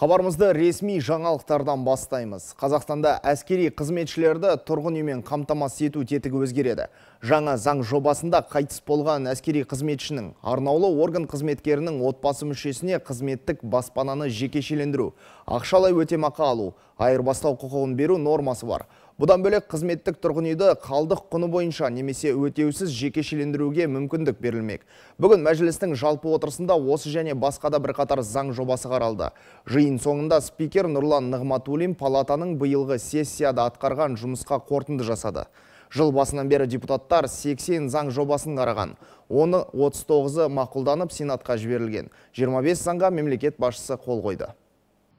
Хабарымызды ресми жаңалықтардан бастаймыз. Қазақстанда әскери қызметшілерді тұрғын үймен қамтамасыз ету тетігі өзгереді. Жаңа заң жобасында қайтыс болған әскери қызметшінің арнаулы орган қызметкерінің отбасы мүшесіне қызметтік баспананы жекешелендіру, ақшалай өтемақы алу, айырбастау құқығын беру нормасы бар. Бұдан бөлек қызметтік тұрғын үйді қалдық құны бойынша немесе өтеусіз жекешелендіруге мүмкіндік берілмек. Бүгін мәжілістің жалпы отырысында осы және басқа да бірқатар заң жобасы қаралды. Жиын соңында спикер Нұрлан Нығматулин палатаның биылғы сессияда атқарған жұмысқа қорытынды жасады. Жыл басынан бері депутаттар 80 заң жобасын қараған. Оны 39-ы мақұлданып Сенатқа жіберілген. 25 заңға мемлекет басшысы қол қойды.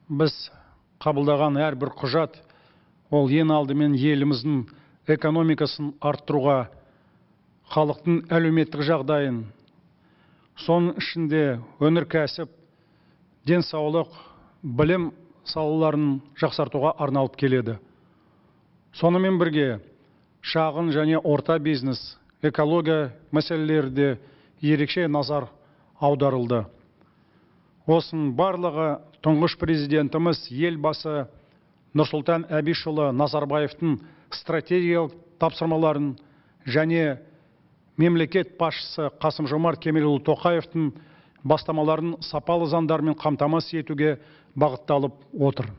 Біз қабылдаған әрбір құжат ол ең алдымен еліміздің экономикасын арттыруға халықтың әлеуметтік жағдайын соның ішінде өнеркәсіп денсаулық білім салаларын жақсартуға арналып келеді сонымен бірге шағын және орта бизнес экология мәселелері де ерекше назар аударылды осының барлығы тұңғыш президентіміз елбасы нұрсұлтан әбішұлы назарбаевтың стратегиялық тапсырмаларын және мемлекет басшысы қасым жомарт кемелұлы тоқаевтың бастамаларын сапалы заңдармен қамтамасыз етуге бағытталып отыр